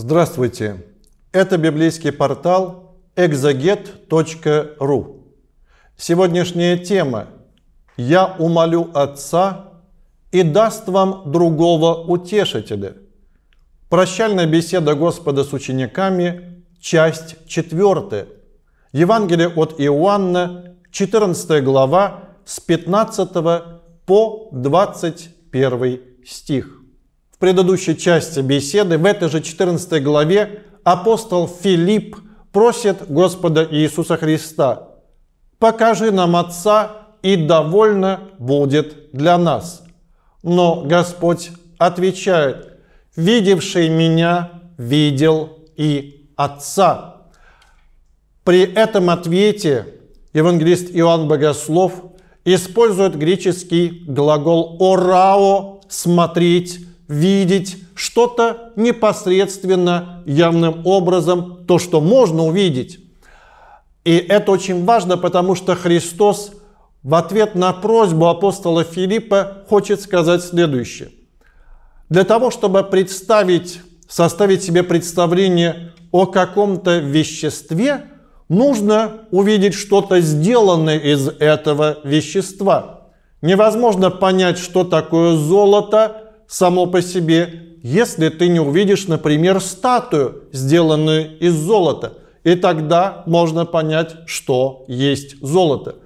Здравствуйте! Это библейский портал exaget.ru. Сегодняшняя тема «Я умолю Отца и даст вам другого утешителя». Прощальная беседа Господа с учениками, часть 4. Евангелие от Иоанна, 14 глава, с 15 по 21 стих. В предыдущей части беседы, в этой же 14 главе, апостол Филипп просит Господа Иисуса Христа, «Покажи нам Отца, и довольно будет для нас». Но Господь отвечает, «Видевший меня, видел и Отца». При этом ответе евангелист Иоанн Богослов использует греческий глагол «орао» – «смотреть», видеть что-то непосредственно, явным образом, то, что можно увидеть. И это очень важно, потому что Христос в ответ на просьбу апостола Филиппа хочет сказать следующее. Для того, чтобы представить, составить себе представление о каком-то веществе, нужно увидеть что-то сделанное из этого вещества. Невозможно понять, что такое золото, само по себе, если ты не увидишь, например, статую, сделанную из золота. И тогда можно понять, что есть золото.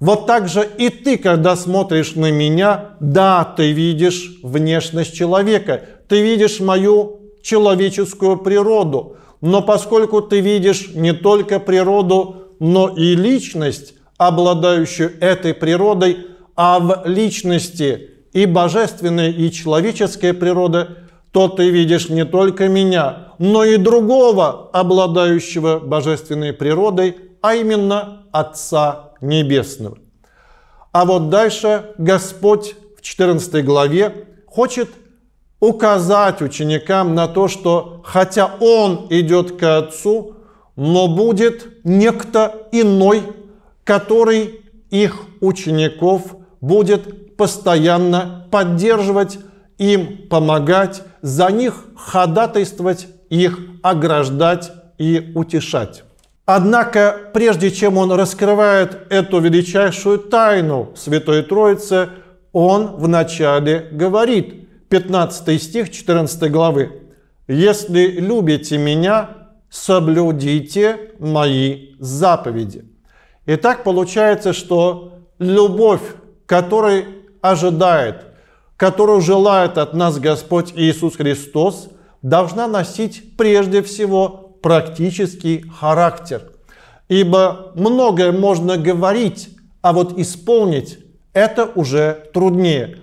Вот так же и ты, когда смотришь на меня, да, ты видишь внешность человека, ты видишь мою человеческую природу. Но поскольку ты видишь не только природу, но и личность, обладающую этой природой, а в личности и божественная и человеческая природа. то ты видишь не только меня, но и другого, обладающего божественной природой, а именно Отца Небесного. А вот дальше Господь в 14 главе хочет указать ученикам на то, что хотя Он идет к Отцу, но будет некто иной, который их учеников будет постоянно поддерживать им помогать, за них ходатайствовать, их ограждать и утешать. Однако, прежде чем он раскрывает эту величайшую тайну Святой Троицы, он вначале говорит, 15 стих 14 главы, «Если любите меня, соблюдите мои заповеди». И так получается, что любовь, которой ожидает, которую желает от нас Господь Иисус Христос, должна носить прежде всего практический характер. Ибо многое можно говорить, а вот исполнить это уже труднее.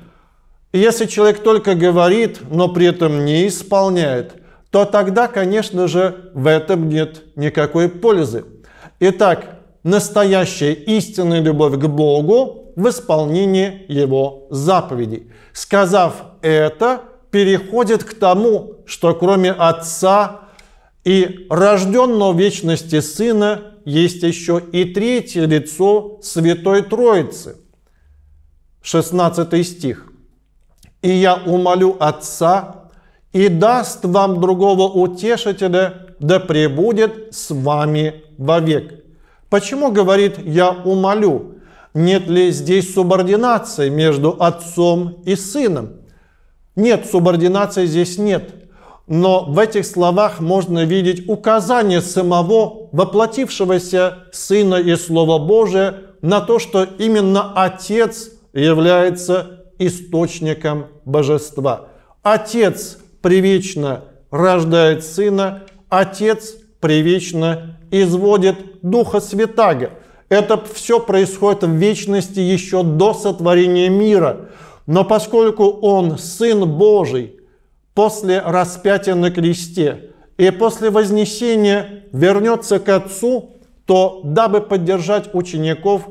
если человек только говорит, но при этом не исполняет, то тогда, конечно же, в этом нет никакой пользы. Итак, настоящая истинная любовь к Богу в исполнение его заповедей. Сказав это, переходит к тому, что кроме Отца и рожденного вечности Сына есть еще и третье лицо Святой Троицы. 16 стих. «И я умолю Отца, и даст вам другого утешителя, да пребудет с вами вовек». Почему говорит «я умолю»? Нет ли здесь субординации между отцом и сыном? Нет, субординации здесь нет. Но в этих словах можно видеть указание самого воплотившегося Сына и Слова Божия на то, что именно Отец является источником Божества. Отец привечно рождает Сына, Отец привечно изводит Духа Святаго – это все происходит в вечности еще до сотворения мира. Но поскольку Он Сын Божий, после распятия на кресте и после вознесения вернется к Отцу, то, дабы поддержать учеников,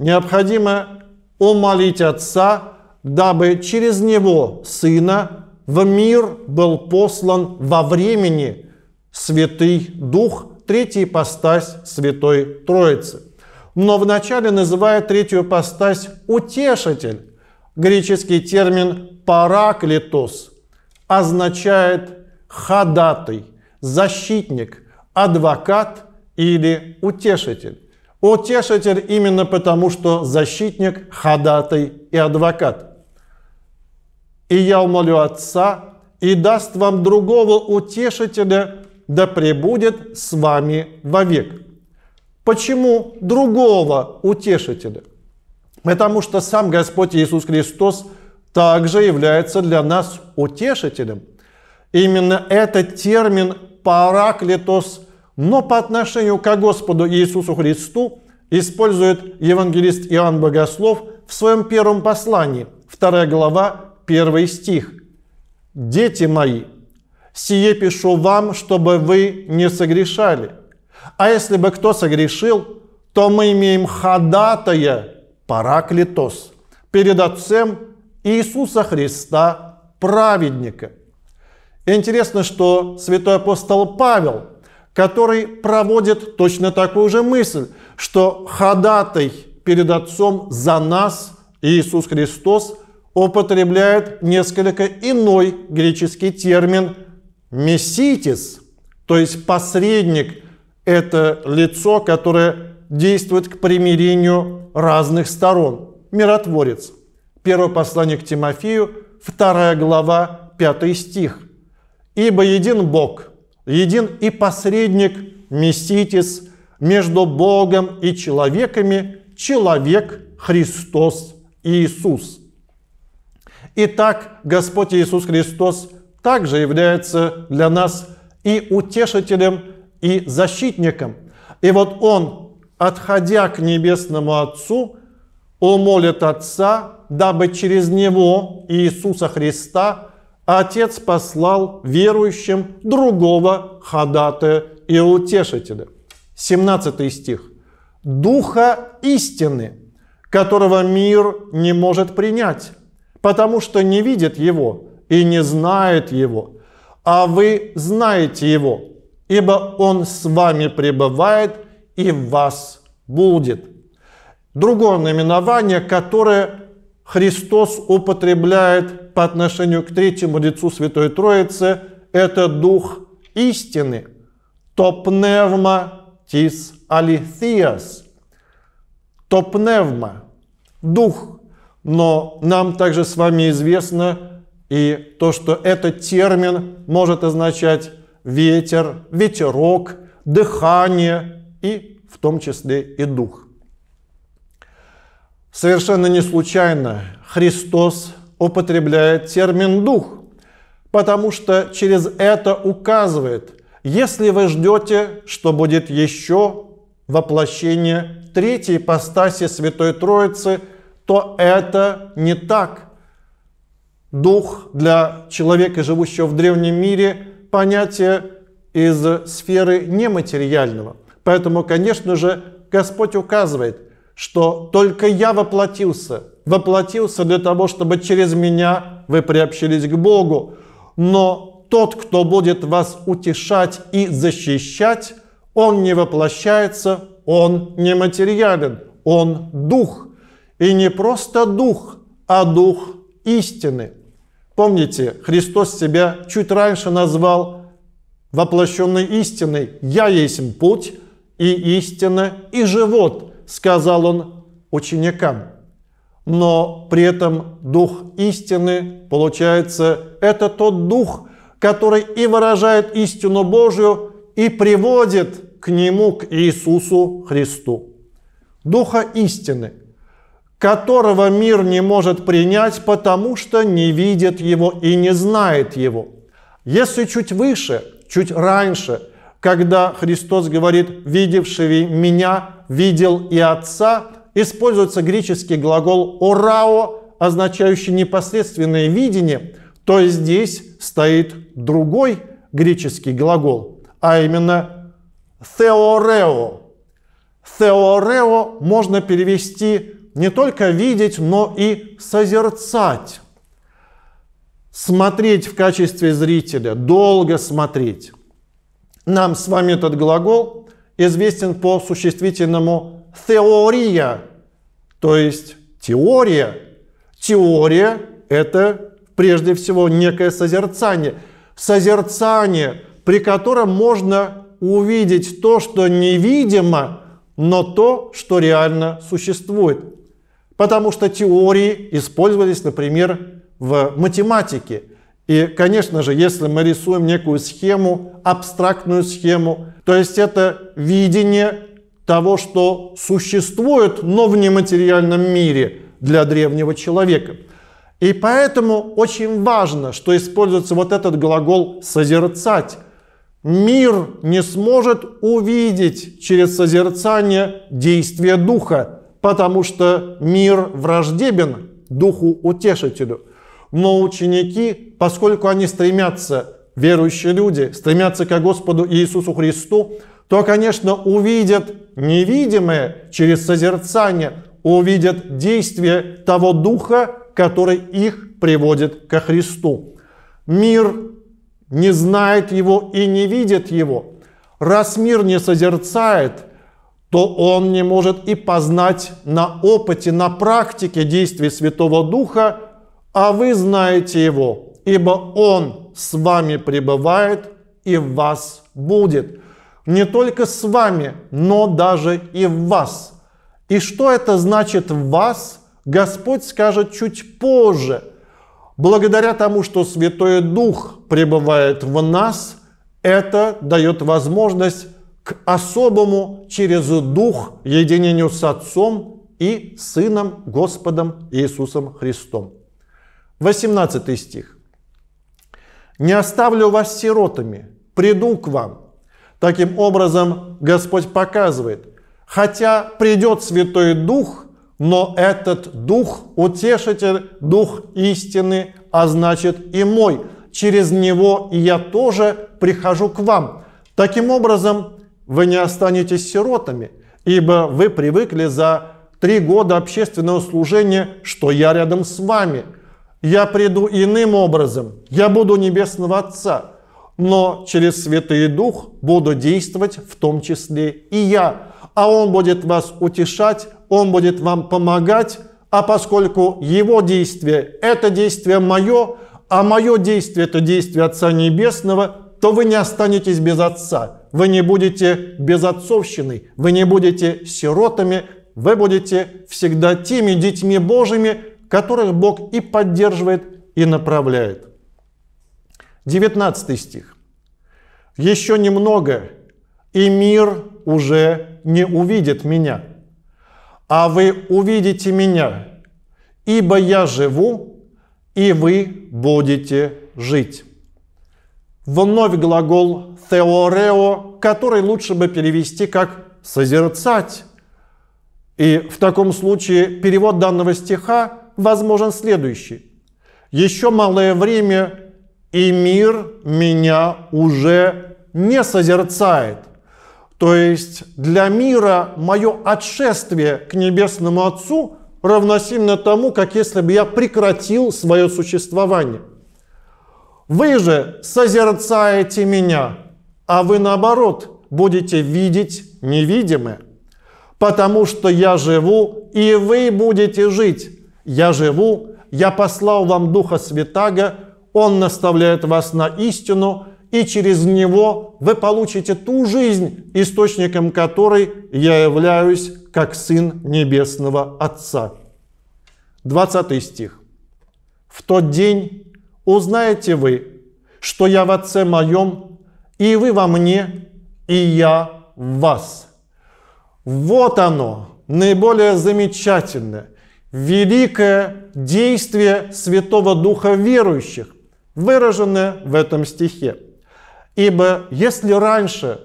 необходимо умолить Отца, дабы через Него, Сына, в мир был послан во времени Святый Дух, третья ипостась Святой Троицы но вначале называют третью постась «утешитель». Греческий термин «параклитос» означает «ходатай», «защитник», «адвокат» или «утешитель». Утешитель именно потому, что защитник, ходатай и адвокат. «И я умолю Отца, и даст вам другого утешителя, да пребудет с вами вовек». Почему другого утешителя? Потому что сам Господь Иисус Христос также является для нас утешителем. Именно этот термин «параклитос», но по отношению к Господу Иисусу Христу использует евангелист Иоанн Богослов в своем первом послании, 2 глава, 1 стих. «Дети мои, сие пишу вам, чтобы вы не согрешали». А если бы кто согрешил, то мы имеем ходатая Параклитос перед Отцем Иисуса Христа, праведника. Интересно, что святой апостол Павел, который проводит точно такую же мысль, что ходатай перед Отцом за нас Иисус Христос употребляет несколько иной греческий термин «меситис», то есть посредник – это лицо, которое действует к примирению разных сторон, миротворец. Первое послание к Тимофею, вторая глава, пятый стих. «Ибо един Бог, един и посредник, Меситис, между Богом и человеками, человек Христос Иисус». Итак, Господь Иисус Христос также является для нас и утешителем – и защитником. И вот он, отходя к Небесному Отцу, умолит Отца, дабы через Него, Иисуса Христа, Отец послал верующим другого ходатая и утешителя. 17 стих. «Духа истины, которого мир не может принять, потому что не видит его и не знает его, а вы знаете его, ибо Он с вами пребывает и в вас будет. Другое наименование, которое Христос употребляет по отношению к третьему лицу Святой Троицы, это Дух истины, то пневма тис алитhias, то пневма, Дух. Но нам также с вами известно и то, что этот термин может означать ветер, ветерок, дыхание и в том числе и дух. Совершенно не случайно Христос употребляет термин «дух», потому что через это указывает, если вы ждете, что будет еще воплощение третьей ипостаси Святой Троицы, то это не так. Дух для человека, живущего в древнем мире, понятие из сферы нематериального. Поэтому, конечно же, Господь указывает, что только я воплотился. Воплотился для того, чтобы через меня вы приобщились к Богу. Но тот, кто будет вас утешать и защищать, он не воплощается, он нематериален, он дух. И не просто дух, а дух истины. Помните, Христос себя чуть раньше назвал воплощенной истиной. «Я есть путь и истина и живот», сказал он ученикам. Но при этом дух истины, получается, это тот дух, который и выражает истину Божию, и приводит к нему, к Иисусу Христу. Духа истины – которого мир не может принять, потому что не видит его и не знает его. Если чуть выше, чуть раньше, когда Христос говорит «видевший меня, видел и Отца», используется греческий глагол «орао», означающий непосредственное видение, то здесь стоит другой греческий глагол, а именно теорео. Теорео можно перевести не только видеть, но и созерцать. Смотреть в качестве зрителя, долго смотреть. Нам с вами этот глагол известен по существительному «теория», то есть теория. Теория – это прежде всего некое созерцание. Созерцание, при котором можно увидеть то, что невидимо, но то, что реально существует. Потому что теории использовались, например, в математике. И, конечно же, если мы рисуем некую схему, абстрактную схему, то есть это видение того, что существует, но в нематериальном мире для древнего человека. И поэтому очень важно, что используется вот этот глагол «созерцать». Мир не сможет увидеть через созерцание действия духа, потому что мир враждебен Духу Утешителю. Но ученики, поскольку они стремятся, верующие люди, стремятся к Господу Иисусу Христу, то, конечно, увидят невидимое через созерцание, увидят действие того Духа, который их приводит ко Христу. Мир не знает его и не видит его. Раз мир не созерцает, то он не может и познать на опыте, на практике действий Святого Духа, а вы знаете его, ибо он с вами пребывает и в вас будет. Не только с вами, но даже и в вас. И что это значит в вас, Господь скажет чуть позже. Благодаря тому, что Святой Дух пребывает в нас, это дает возможность к особому через Дух единению с Отцом и Сыном Господом Иисусом Христом. 18 стих. «Не оставлю вас сиротами, приду к вам». Таким образом, Господь показывает, хотя придет Святой Дух, но этот Дух – утешитель, Дух истины, а значит и мой. Через Него я тоже прихожу к вам. Таким образом, вы не останетесь сиротами, ибо вы привыкли за три года общественного служения, что я рядом с вами. Я приду иным образом, я буду небесного Отца, но через Святый Дух буду действовать в том числе и я, а Он будет вас утешать, Он будет вам помогать, а поскольку Его действие – это действие мое, а мое действие – это действие Отца Небесного, то вы не останетесь без Отца вы не будете безотцовщиной, вы не будете сиротами, вы будете всегда теми детьми Божьими, которых Бог и поддерживает, и направляет. 19 стих. «Еще немного, и мир уже не увидит меня, а вы увидите меня, ибо я живу, и вы будете жить» вновь глагол теорео, который лучше бы перевести как «созерцать». И в таком случае перевод данного стиха возможен следующий. «Еще малое время, и мир меня уже не созерцает». То есть для мира мое отшествие к Небесному Отцу равносильно тому, как если бы я прекратил свое существование – вы же созерцаете меня, а вы наоборот будете видеть невидимое. Потому что я живу, и вы будете жить. Я живу, я послал вам Духа Святаго, Он наставляет вас на истину, и через Него вы получите ту жизнь, источником которой я являюсь как Сын Небесного Отца. 20 стих. В тот день узнаете вы, что я в Отце моем, и вы во мне, и я в вас. Вот оно, наиболее замечательное, великое действие Святого Духа верующих, выраженное в этом стихе. Ибо если раньше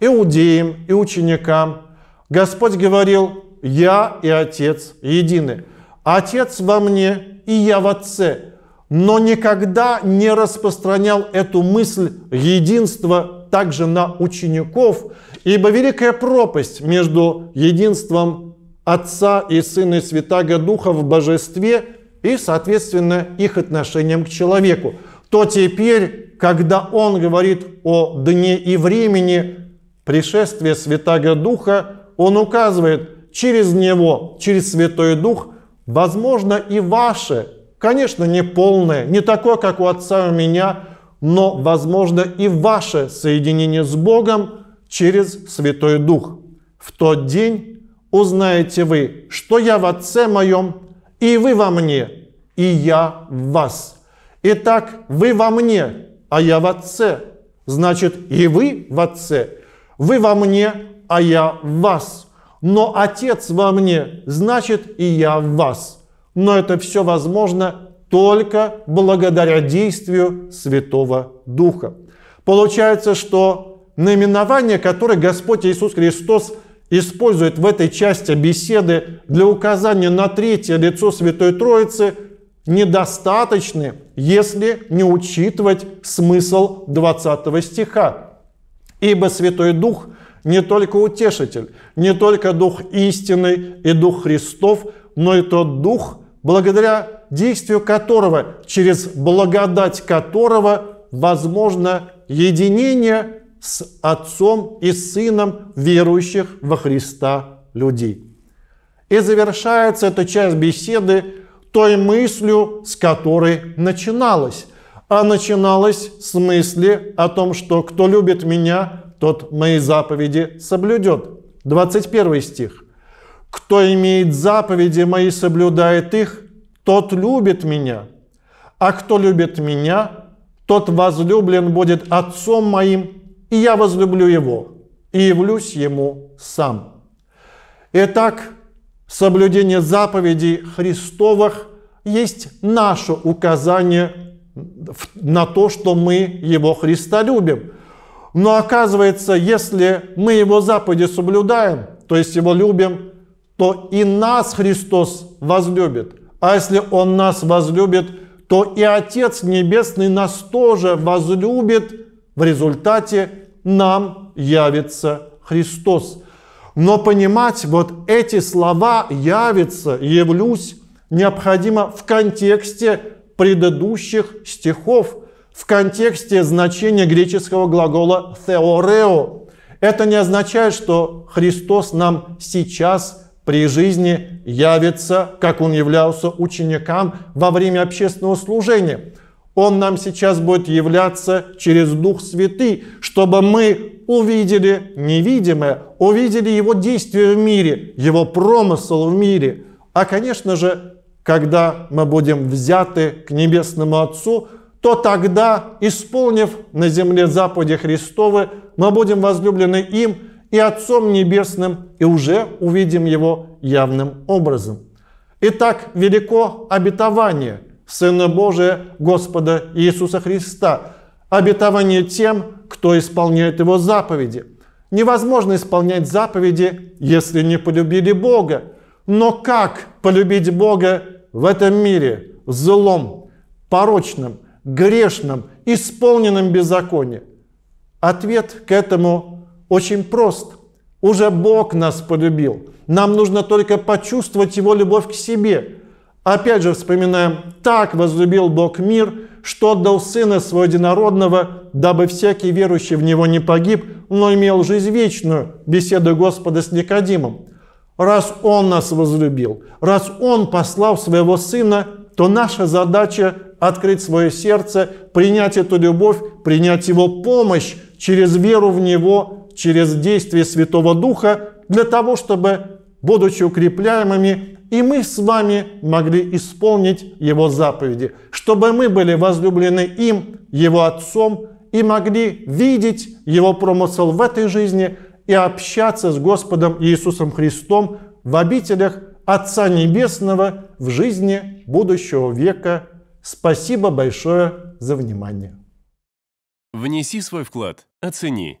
иудеям и ученикам Господь говорил «Я и Отец едины», «Отец во мне и я в Отце», но никогда не распространял эту мысль единства также на учеников, ибо великая пропасть между единством Отца и Сына и Святаго Духа в Божестве и, соответственно, их отношением к человеку, то теперь, когда он говорит о дне и времени пришествия Святаго Духа, он указывает, через него, через Святой Дух, возможно и ваше Конечно, не полное, не такое, как у отца у меня, но, возможно, и ваше соединение с Богом через Святой Дух. В тот день узнаете вы, что я в Отце моем, и вы во мне, и я в вас. Итак, вы во мне, а я в Отце. Значит, и вы в Отце. Вы во мне, а я в вас. Но Отец во мне, значит, и я в вас. Но это все возможно только благодаря действию Святого Духа. Получается, что наименование, которое Господь Иисус Христос использует в этой части беседы для указания на третье лицо Святой Троицы, недостаточны, если не учитывать смысл 20 стиха. Ибо Святой Дух не только утешитель, не только Дух истины и Дух Христов, но и тот Дух, благодаря действию которого, через благодать которого возможно единение с Отцом и Сыном верующих во Христа людей. И завершается эта часть беседы той мыслью, с которой начиналась. А начиналась с мысли о том, что кто любит меня, тот мои заповеди соблюдет. 21 стих. Кто имеет заповеди мои, соблюдает их, тот любит меня. А кто любит меня, тот возлюблен будет отцом моим, и я возлюблю его, и явлюсь ему сам. Итак, соблюдение заповедей Христовых есть наше указание на то, что мы его Христа любим. Но оказывается, если мы его заповеди соблюдаем, то есть его любим, то и нас Христос возлюбит. А если Он нас возлюбит, то и Отец Небесный нас тоже возлюбит. В результате нам явится Христос. Но понимать вот эти слова «явится», «явлюсь» необходимо в контексте предыдущих стихов, в контексте значения греческого глагола «theoreo». Это не означает, что Христос нам сейчас при жизни явится, как он являлся ученикам во время общественного служения. Он нам сейчас будет являться через Дух Святый, чтобы мы увидели невидимое, увидели Его действие в мире, Его промысл в мире. А, конечно же, когда мы будем взяты к Небесному Отцу, то тогда, исполнив на земле западе Христовы, мы будем возлюблены им – и Отцом Небесным, и уже увидим его явным образом. Итак, велико обетование Сына Божия Господа Иисуса Христа, обетование тем, кто исполняет Его заповеди. Невозможно исполнять заповеди, если не полюбили Бога. Но как полюбить Бога в этом мире, злом, порочным, грешным, исполненным беззаконии? Ответ к этому очень прост. Уже Бог нас полюбил. Нам нужно только почувствовать Его любовь к себе. Опять же вспоминаем, так возлюбил Бог мир, что отдал Сына Своего Единородного, дабы всякий верующий в Него не погиб, но имел жизнь вечную, беседу Господа с Никодимом. Раз Он нас возлюбил, раз Он послал Своего Сына, то наша задача открыть свое сердце, принять эту любовь, принять Его помощь через веру в Него, через действие Святого Духа для того, чтобы, будучи укрепляемыми, и мы с вами могли исполнить Его заповеди, чтобы мы были возлюблены им, Его Отцом, и могли видеть Его промысел в этой жизни и общаться с Господом Иисусом Христом в обителях Отца Небесного в жизни будущего века. Спасибо большое за внимание. Внеси свой вклад, оцени